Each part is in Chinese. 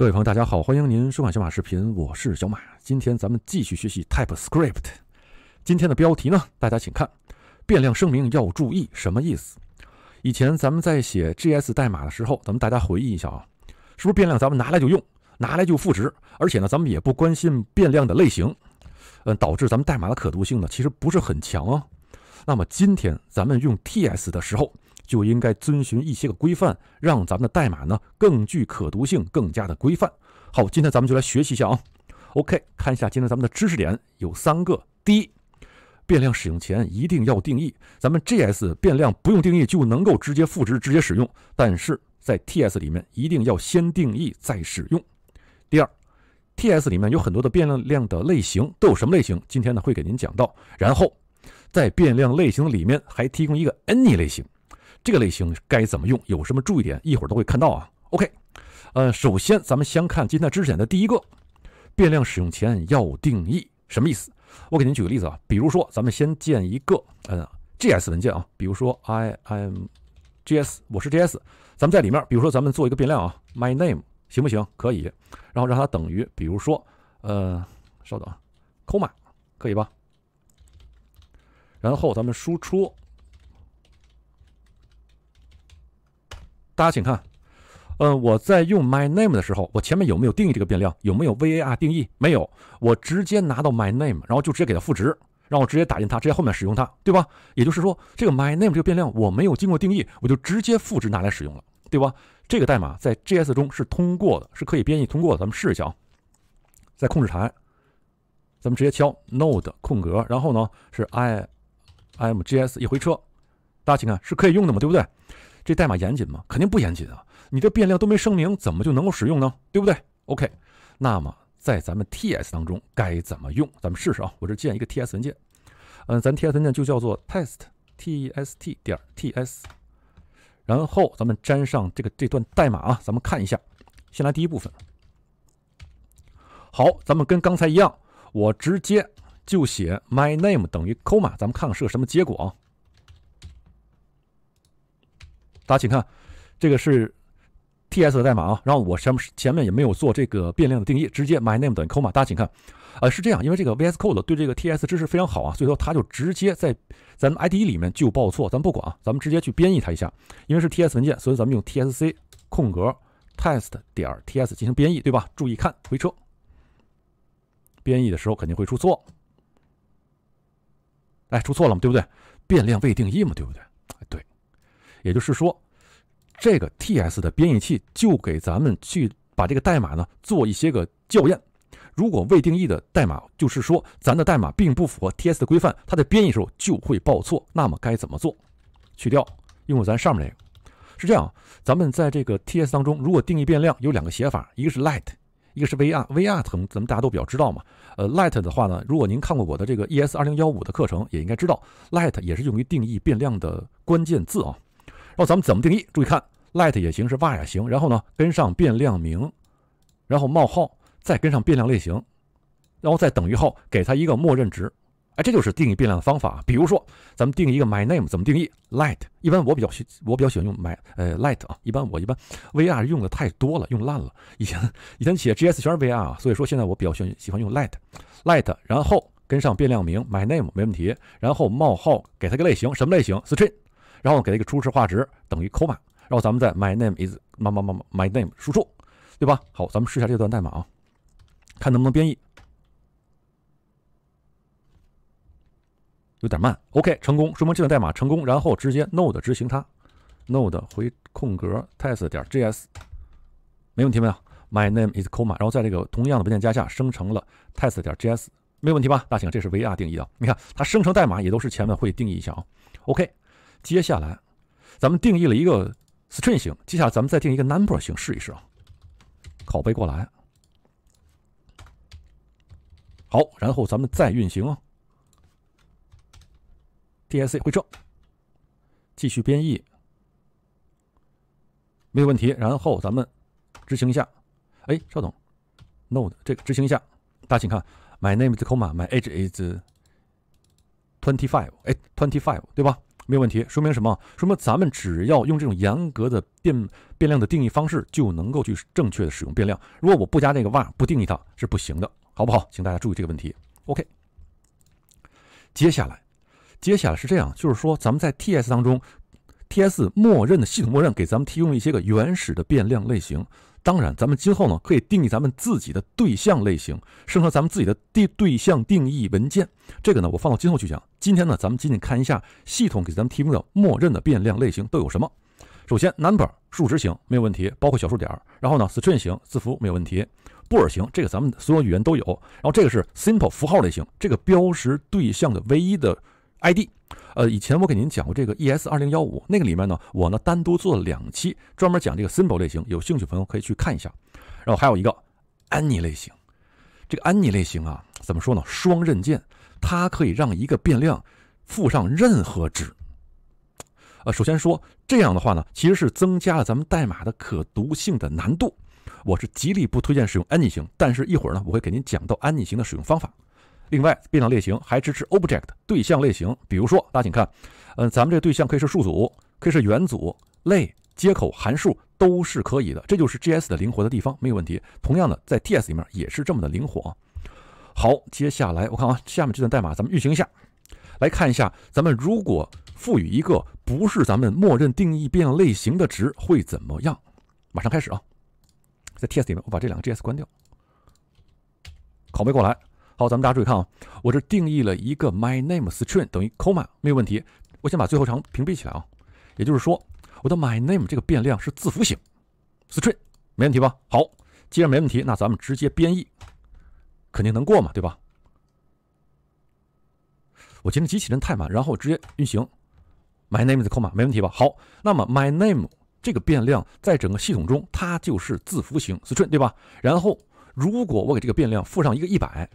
各位朋友，大家好，欢迎您收看小马视频，我是小马。今天咱们继续学习 TypeScript。今天的标题呢，大家请看：变量声明要注意什么意思？以前咱们在写 JS 代码的时候，咱们大家回忆一下啊，是不是变量咱们拿来就用，拿来就赋值，而且呢，咱们也不关心变量的类型，嗯，导致咱们代码的可读性呢，其实不是很强啊。那么今天咱们用 TS 的时候。就应该遵循一些个规范，让咱们的代码呢更具可读性，更加的规范。好，今天咱们就来学习一下啊。OK，看一下今天咱们的知识点有三个：第一，变量使用前一定要定义。咱们 JS 变量不用定义就能够直接赋值、直接使用，但是在 TS 里面一定要先定义再使用。第二，TS 里面有很多的变量量的类型，都有什么类型？今天呢会给您讲到。然后，在变量类型里面还提供一个 any 类型。这个类型该怎么用？有什么注意点？一会儿都会看到啊。OK，呃，首先咱们先看今天知识点的第一个变量使用前要定义，什么意思？我给您举个例子啊，比如说咱们先建一个嗯 g s 文件啊，比如说 I am g s 我是 g s 咱们在里面，比如说咱们做一个变量啊，my name 行不行？可以，然后让它等于，比如说，呃，稍等啊，comma 可以吧？然后咱们输出。大家请看，呃，我在用 my name 的时候，我前面有没有定义这个变量？有没有 var 定义？没有，我直接拿到 my name，然后就直接给它赋值，让我直接打印它，直接后面使用它，对吧？也就是说，这个 my name 这个变量我没有经过定义，我就直接赋值拿来使用了，对吧？这个代码在 JS 中是通过的，是可以编译通过。咱们试一下啊，在控制台，咱们直接敲 node 空格，然后呢是 i m g s 一回车，大家请看是可以用的嘛，对不对？这代码严谨吗？肯定不严谨啊！你这变量都没声明，怎么就能够使用呢？对不对？OK，那么在咱们 TS 当中该怎么用？咱们试试啊！我这建一个 TS 文件，嗯，咱 TS 文件就叫做 test.ts，然后咱们粘上这个这段代码啊，咱们看一下。先来第一部分，好，咱们跟刚才一样，我直接就写 my name 等于 comma，咱们看看是个什么结果啊？大家请看，这个是 T S 的代码啊。然后我前面前面也没有做这个变量的定义，直接 my name 等于 comma。大家请看，呃，是这样，因为这个 V S Code 对这个 T S 知识非常好啊，所以说它就直接在咱们 I D E 里面就报错，咱不管啊，咱们直接去编译它一下。因为是 T S 文件，所以咱们用 T S C 空格 test 点 T S 进行编译，对吧？注意看回车，编译的时候肯定会出错。哎，出错了吗？对不对？变量未定义嘛，对不对？也就是说，这个 T S 的编译器就给咱们去把这个代码呢做一些个校验。如果未定义的代码，就是说咱的代码并不符合 T S 的规范，它在编译时候就会报错。那么该怎么做？去掉，用咱上面这个。是这样，咱们在这个 T S 当中，如果定义变量有两个写法，一个是 let，一个是 v r v r r 呢，咱们大家都比较知道嘛。呃，let 的话呢，如果您看过我的这个 E S 二零幺五的课程，也应该知道，let 也是用于定义变量的关键字啊。然后咱们怎么定义？注意看，light 也行，是 var 也行。然后呢，跟上变量名，然后冒号，再跟上变量类型，然后再等于号，给它一个默认值。哎，这就是定义变量的方法。比如说，咱们定一个 my name 怎么定义？light。一般我比较喜，我比较喜欢用 my 呃 light 啊。一般我一般 VR 用的太多了，用烂了。以前以前写 g s 全是 VR 啊，所以说现在我比较喜欢喜欢用 light，light。然后跟上变量名 my name 没问题。然后冒号，给它个类型，什么类型？string。然后给一个初始化值等于 comma，然后咱们在 my name is 妈妈妈妈 my name 输出，对吧？好，咱们试一下这段代码啊，看能不能编译。有点慢，OK，成功，说明这段代码成功。然后直接 node 执行它，node 回空格 test 点 js，没问题没有？my name is comma，然后在这个同样的文件夹下生成了 test 点 js，没问题吧？大行，这是 VR 定义的，你看它生成代码也都是前面会定义一下啊。OK。接下来，咱们定义了一个 String 型。接下来，咱们再定一个 Number 型，试一试啊。拷贝过来，好，然后咱们再运行。啊。DSC 回车，继续编译，没有问题。然后咱们执行一下。哎，稍等，Node 这个执行一下。大家请看，My name is c o m a m y age is twenty five。哎，twenty five，对吧？没有问题，说明什么？说明咱们只要用这种严格的变变量的定义方式，就能够去正确的使用变量。如果我不加那个 var，不定义它，是不行的，好不好？请大家注意这个问题。OK，接下来，接下来是这样，就是说，咱们在 TS 当中，TS 默认的系统默认给咱们提供一些个原始的变量类型。当然，咱们今后呢可以定义咱们自己的对象类型，生成咱们自己的定对象定义文件。这个呢，我放到今后去讲。今天呢，咱们仅仅看一下系统给咱们提供的默认的变量类型都有什么。首先，number 数值型没有问题，包括小数点儿。然后呢，string 型字符没有问题，布尔型这个咱们所有语言都有。然后这个是 simple 符号类型，这个标识对象的唯一的 id。呃，以前我给您讲过这个 ES 二零幺五，那个里面呢，我呢单独做了两期，专门讲这个 symbol 类型，有兴趣朋友可以去看一下。然后还有一个 any 类型，这个 any 类型啊，怎么说呢？双刃剑，它可以让一个变量附上任何值。呃，首先说这样的话呢，其实是增加了咱们代码的可读性的难度。我是极力不推荐使用 any 型，但是一会儿呢，我会给您讲到 any 型的使用方法。另外，变量类型还支持 Object 对象类型，比如说，大家请看，嗯，咱们这对象可以是数组，可以是元组、类、接口、函数都是可以的。这就是 JS 的灵活的地方，没有问题。同样的，在 TS 里面也是这么的灵活。好，接下来我看啊，下面这段代码咱们运行一下，来看一下，咱们如果赋予一个不是咱们默认定义变量类型的值会怎么样？马上开始啊，在 TS 里面我把这两个 JS 关掉，拷贝过来。好，咱们大家注意看啊，我这定义了一个 my name string 等于 coma，m 没有问题。我先把最后长屏蔽起来啊，也就是说，我的 my name 这个变量是字符型 string，没问题吧？好，既然没问题，那咱们直接编译，肯定能过嘛，对吧？我今天机器人太慢，然后我直接运行 my name is coma，没问题吧？好，那么 my name 这个变量在整个系统中，它就是字符型 string，对吧？然后如果我给这个变量赋上一个一百。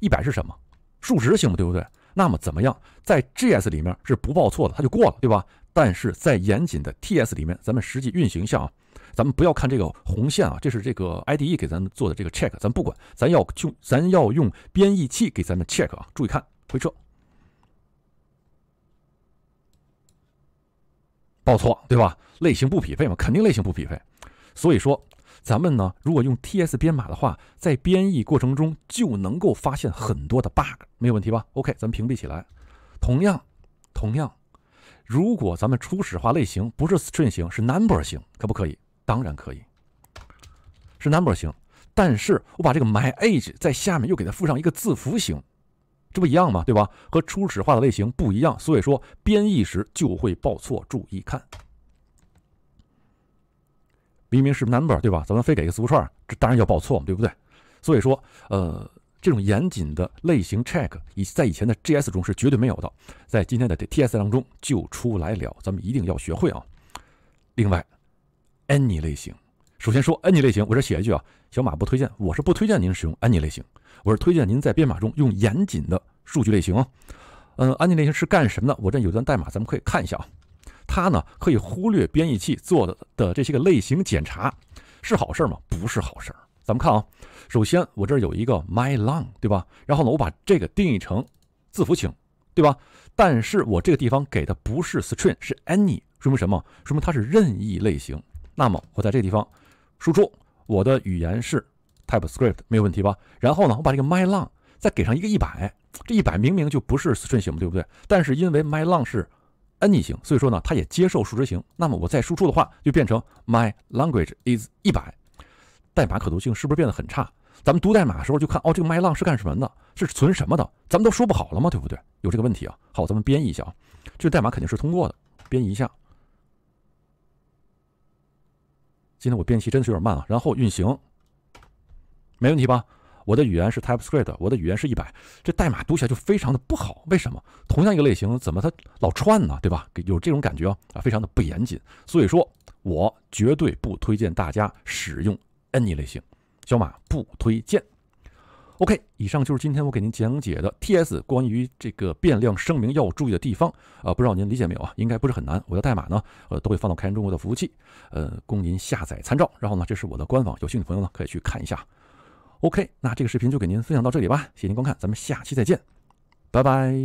一百是什么数值行吗？对不对？那么怎么样，在 GS 里面是不报错的，它就过了，对吧？但是在严谨的 TS 里面，咱们实际运行一下啊，咱们不要看这个红线啊，这是这个 IDE 给咱们做的这个 check，咱不管，咱要就咱要用编译器给咱们 check 啊。注意看，回车，报错，对吧？类型不匹配嘛，肯定类型不匹配，所以说。咱们呢，如果用 TS 编码的话，在编译过程中就能够发现很多的 bug，没有问题吧？OK，咱们屏蔽起来。同样，同样，如果咱们初始化类型不是 string 型，是 number 型，可不可以？当然可以，是 number 型。但是我把这个 my age 在下面又给它附上一个字符型，这不一样吗？对吧？和初始化的类型不一样，所以说编译时就会报错。注意看。明明是 number 对吧？咱们非给一个字符串，这当然要报错嘛，对不对？所以说，呃，这种严谨的类型 check 以在以前的 JS 中是绝对没有的，在今天的 TS 当中就出来了，咱们一定要学会啊。另外，any 类型，首先说 any 类型，我这写一句啊，小马不推荐，我是不推荐您使用 any 类型，我是推荐您在编码中用严谨的数据类型啊。嗯，any 类型是干什么的？我这有段代码，咱们可以看一下啊。它呢可以忽略编译器做的的这些个类型检查，是好事儿吗？不是好事儿。咱们看啊，首先我这儿有一个 my long，对吧？然后呢，我把这个定义成字符型，对吧？但是我这个地方给的不是 string，是 any，说明什么？说明它是任意类型。那么我在这个地方输出我的语言是 TypeScript，没有问题吧？然后呢，我把这个 my long 再给上一个一百，这一百明明就不是 string 型，对不对？但是因为 my long 是 N 意型，所以说呢，它也接受数值型。那么我再输出的话，就变成 my language is 一百，代码可读性是不是变得很差？咱们读代码的时候就看，哦，这个 my l a n g 是干什么的？是存什么的？咱们都说不好了吗？对不对？有这个问题啊。好，咱们编译一下啊，这个代码肯定是通过的。编译一下，今天我编译真是有点慢啊。然后运行，没问题吧？我的语言是 TypeScript，我的语言是一百，这代码读起来就非常的不好。为什么？同样一个类型，怎么它老串呢？对吧？有这种感觉啊，非常的不严谨。所以说，我绝对不推荐大家使用 Any 类型，小马不推荐。OK，以上就是今天我给您讲解的 TS 关于这个变量声明要注意的地方。啊，不知道您理解没有啊？应该不是很难。我的代码呢，呃，都会放到开源中国的服务器，呃，供您下载参照。然后呢，这是我的官网，有兴趣的朋友呢，可以去看一下。OK，那这个视频就给您分享到这里吧，谢谢您观看，咱们下期再见，拜拜。